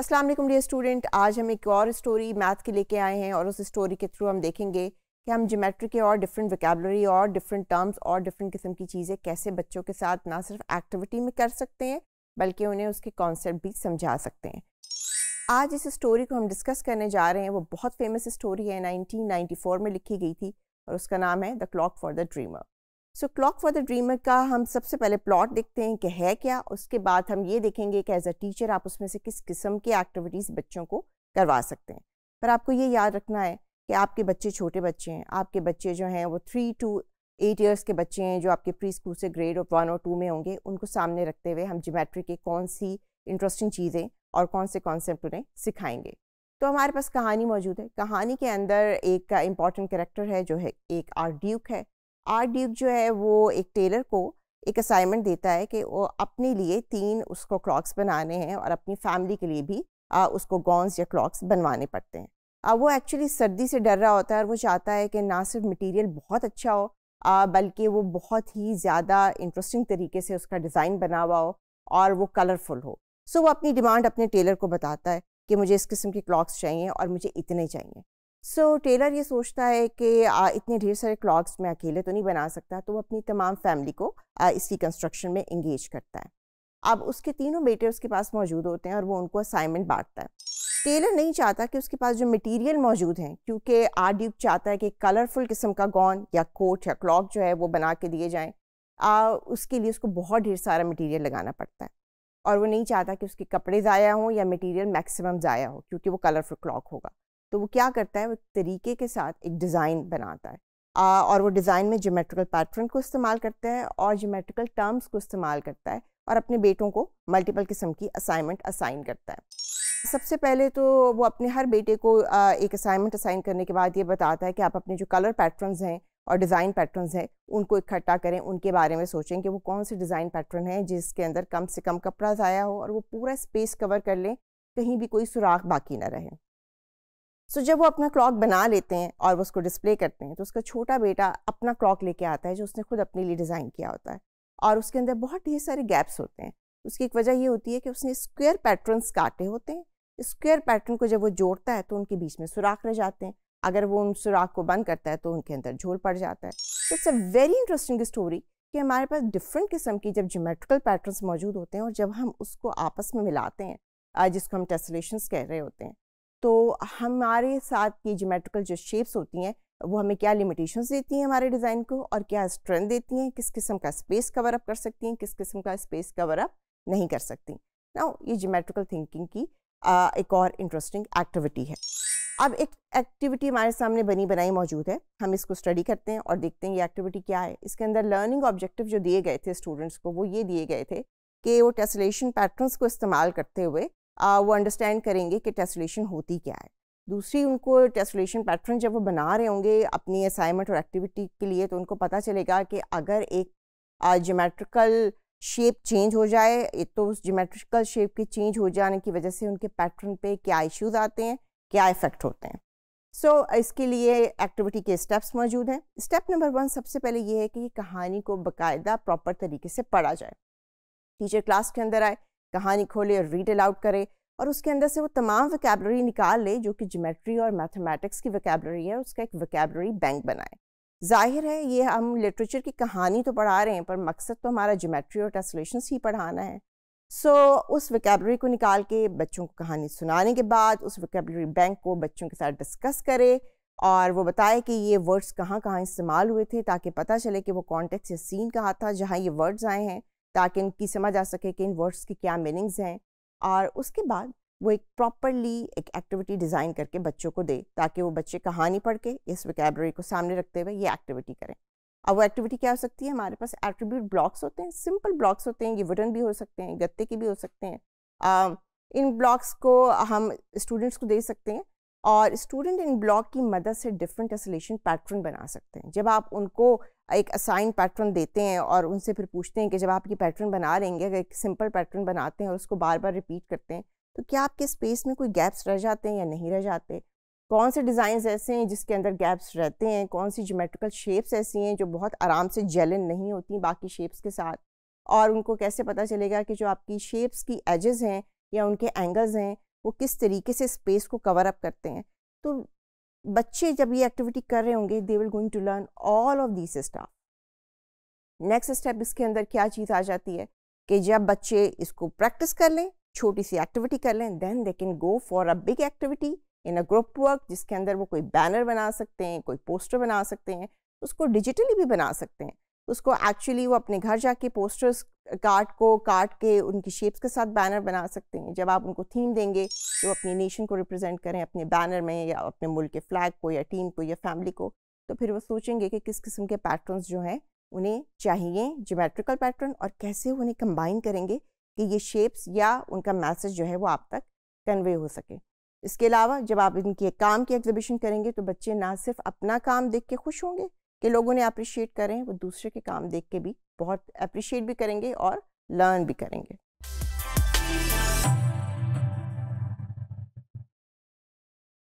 अस्सलाम वालेकुम dear student आज हम एक और स्टोरी मैथ के लेके आए हैं और उस स्टोरी के थ्रू हम देखेंगे कि हम जोमेट्री के और डिफरेंट वकेबलरी और डिफरेंट टर्म्स और डिफरेंट किस्म की चीज़ें कैसे बच्चों के साथ ना सिर्फ एक्टिविटी में कर सकते हैं बल्कि उन्हें उसके कॉन्सेप्ट भी समझा सकते हैं आज इस स्टोरी को हम डिस्कस करने जा रहे हैं वो बहुत फेमस स्टोरी है 1994 में लिखी गई थी और उसका नाम है the clock for the dreamer so clock for the dreamer का हम सबसे पहले प्लॉट देखते हैं कि है क्या उसके बाद हम ये देखेंगे कि एज अ टीचर आप उसमें से किस किस्म की एक्टिविटीज़ बच्चों को करवा सकते हैं पर आपको ये याद रखना है कि आपके बच्चे छोटे बच्चे हैं आपके बच्चे जो हैं वो थ्री टू एट ईयर्स के बच्चे हैं जो आपके प्री स्कूल से ग्रेड और वन और टू में होंगे उनको सामने रखते हुए हम जोमेट्री के कौन सी इंटरेस्टिंग चीज़ें और कौन से कॉन्सेप्ट उन्हें सिखाएंगे तो हमारे पास कहानी मौजूद है कहानी के अंदर एक इम्पॉर्टेंट करेक्टर है जो है एक आर ड्यूक है आर ड्यूक जो है वो एक टेलर को एक असाइनमेंट देता है कि वो अपने लिए तीन उसको क्लॉक्स बनाने हैं और अपनी फैमिली के लिए भी आ, उसको गॉन्स या क्लॉक्स बनवाने पड़ते हैं आ, वो एक्चुअली सर्दी से डर रहा होता है और वो चाहता है कि ना सिर्फ मटेरियल बहुत अच्छा हो बल्कि वो बहुत ही ज़्यादा इंटरेस्टिंग तरीके से उसका डिज़ाइन बना हुआ हो और वो कलरफुल हो सो so, वो अपनी डिमांड अपने टेलर को बताता है कि मुझे इस किस्म के क्लॉक्स चाहिए और मुझे इतने चाहिए सो so, टेलर ये सोचता है कि इतने ढेर सारे क्लॉक्स में अकेले तो नहीं बना सकता तो वो अपनी तमाम फैमिली को इसकी कंस्ट्रक्शन में इंगेज करता है अब उसके तीनों बेटे उसके पास मौजूद होते हैं और वो उनको असाइनमेंट बांटता है टेलर नहीं चाहता कि उसके पास जो मटेरियल मौजूद हैं क्योंकि आर ड्यूब चाहता है कि कलरफुल किस्म का गौन या कोट या क्लॉक जो है वो बना के दिए जाएँ उसके लिए उसको बहुत ढेर सारा मटीरियल लगाना पड़ता है और वो नहीं चाहता कि उसके कपड़े ज़ाया हों या मटीरियल मैक्सिमम ज़ाया हो क्योंकि वो कलरफुल क्लॉक होगा तो वो क्या करता है वो तरीके के साथ एक डिज़ाइन बनाता है आ, और वो डिज़ाइन में जोमेट्रिकल पैटर्न को इस्तेमाल करता है और जोमेट्रिकल टर्म्स को इस्तेमाल करता है और अपने बेटों को मल्टीपल किस्म की असाइनमेंट असाइन करता है सबसे पहले तो वो अपने हर बेटे को आ, एक असाइनमेंट असाइन करने के बाद ये बताता है कि आप अपने जो कलर पैटर्न्स हैं और डिज़ाइन पैटर्न्स हैं उनको इकट्ठा करें उनके बारे में सोचें कि वो कौन से डिज़ाइन पैटर्न हैं जिसके अंदर कम से कम कपड़ा ज़ाया हो और वो पूरा स्पेस कवर कर लें कहीं भी कोई सुराख बाकी ना रहे सो so, जब वो अपना क्लॉक बना लेते हैं और वो उसको डिस्प्ले करते हैं तो उसका छोटा बेटा अपना क्लॉक लेके आता है जो उसने खुद अपने लिए डिज़ाइन किया होता है और उसके अंदर बहुत ढेर सारे गैप्स होते हैं उसकी एक वजह ये होती है कि उसने स्क्वेयर पैटर्न्स काटे होते हैं स्क्वेयर पैटर्न को जब वो जोड़ता है तो उनके बीच में सुराख रह जाते हैं अगर वो उन सुराख को बंद करता है तो उनके अंदर झोल पड़ जाता है it's a very interesting story कि हमारे पास डिफरेंट किस्म की जब जोमेट्रिकल पैटर्न्स मौजूद होते हैं और जब हम उसको आपस में मिलाते हैं जिसको हम टेसलेशंस कह रहे होते हैं तो हमारे साथ की जोमेट्रिकल जो शेप्स होती हैं वो हमें क्या लिमिटेशंस देती हैं हमारे डिज़ाइन को और क्या स्ट्रेंथ देती हैं किस किस्म का स्पेस कवर अप कर सकती हैं किस किस्म का स्पेस कवर अप नहीं कर सकती ना ये जोमेट्रिकल थिंकिंग की आ, एक और इंटरेस्टिंग एक्टिविटी है अब एक एक्टिविटी हमारे सामने बनी बनाई मौजूद है हम इसको स्टडी करते हैं और देखते हैं ये एक्टिविटी क्या है इसके अंदर लर्निंग ऑब्जेक्टिव जो दिए गए थे स्टूडेंट्स को वो ये दिए गए थे कि वो टेसलेशन पैटर्न्स को इस्तेमाल करते हुए वो अंडरस्टैंड करेंगे कि टेस्टलेशन होती क्या है दूसरी उनको टेस्टलेशन पैटर्न जब वो बना रहे होंगे अपनी असाइनमेंट और एक्टिविटी के लिए तो उनको पता चलेगा कि अगर एक जोमेट्रिकल शेप चेंज हो जाए तो उस जोमेट्रिकल शेप के चेंज हो जाने की वजह से उनके पैटर्न पे क्या इश्यूज आते हैं क्या इफेक्ट होते हैं सो so, इसके लिए एक्टिविटी के स्टेप्स मौजूद हैं स्टेप नंबर वन सबसे पहले ये है कि कहानी को बाकायदा प्रॉपर तरीके से पढ़ा जाए टीचर क्लास के अंदर आए कहानी खोले और रीड अलाउट करे और उसके अंदर से वो तमाम वकेबलरी निकाल ले जो कि जोमेट्री और मैथमेटिक्स की वकेबलरी है उसका एक वकेबलरी बैंक बनाए जाहिर है ये हम लिटरेचर की कहानी तो पढ़ा रहे हैं पर मकसद तो हमारा जोमेट्री और ट्रांसलेशन ही पढ़ाना है सो so, उस वकेबलरी को निकाल के बच्चों को कहानी सुनाने के बाद उस वकेबलरी बैंक को बच्चों के साथ डिस्कस करे और वो बताए कि ये वर्ड्स कहाँ कहाँ इस्तेमाल हुए थे ताकि पता चले कि वो कॉन्टेक्स्ट या सीन कहाँ था जहाँ ये वर्ड्स आए हैं ताकि इनकी समझ आ सके कि इन वर्ड्स की क्या मीनिंग्स हैं और उसके बाद वो एक प्रॉपरली एक एक्टिविटी डिज़ाइन करके बच्चों को दे ताकि वो बच्चे कहानी पढ़ के इस विकेबलरी को सामने रखते हुए ये एक्टिविटी करें अब वो एक्टिविटी क्या हो सकती है हमारे पास एट्रीब्यूट ब्लॉक्स होते हैं सिंपल ब्लॉक्स होते हैं ये वुडन भी हो सकते हैं गत्ते के भी हो सकते हैं आ, इन ब्लॉक्स को हम स्टूडेंट्स को दे सकते हैं और स्टूडेंट इन ब्लॉक की मदद से डिफरेंट एसोलेशन पैटर्न बना सकते हैं जब आप उनको एक असाइन पैटर्न देते हैं और उनसे फिर पूछते हैं कि जब आप ये पैटर्न बना लेंगे अगर एक सिंपल पैटर्न बनाते हैं और उसको बार बार रिपीट करते हैं तो क्या आपके स्पेस में कोई गैप्स रह जाते हैं या नहीं रह जाते कौन से डिज़ाइन ऐसे हैं जिसके अंदर गैप्स रहते हैं कौन सी जोमेट्रिकल शेप्स ऐसी हैं जो बहुत आराम से जेलन नहीं होती बाकी शेप्स के साथ और उनको कैसे पता चलेगा कि जो आपकी शेप्स की एजेस हैं या उनके एंगल्स हैं वो किस तरीके से स्पेस को कवर अप करते हैं तो बच्चे जब ये एक्टिविटी कर रहे होंगे they will going to learn all of this stuff next step इसके अंदर क्या चीज़ आ जाती है कि जब बच्चे इसको प्रैक्टिस कर लें छोटी सी एक्टिविटी कर लें then they can go for a big activity in a group work जिसके अंदर वो कोई बैनर बना सकते हैं कोई पोस्टर बना सकते हैं उसको डिजिटली भी बना सकते हैं उसको एक्चुअली वो अपने घर जाके पोस्टर्स कार्ड को काट के उनकी शेप्स के साथ बैनर बना सकते हैं जब आप उनको थीम देंगे तो अपनी नेशन को रिप्रेजेंट करें अपने बैनर में या अपने मुल्क के फ्लैग को या टीम को या फैमिली को तो फिर वो सोचेंगे कि किस किस्म के पैटर्न्स जो हैं उन्हें चाहिए जोमेट्रिकल पैटर्न और कैसे उन्हें कंबाइन करेंगे कि ये शेप्स या उनका मैसेज जो है वो आप तक कन्वे हो सके इसके अलावा जब आप इनके काम की एग्जिबिशन करेंगे तो बच्चे ना सिर्फ अपना काम देख के खुश होंगे कि लोग उन्हें अप्रिशिएट करें वो दूसरे के काम देख के भी बहुत अप्रिशिएट भी करेंगे और लर्न भी करेंगे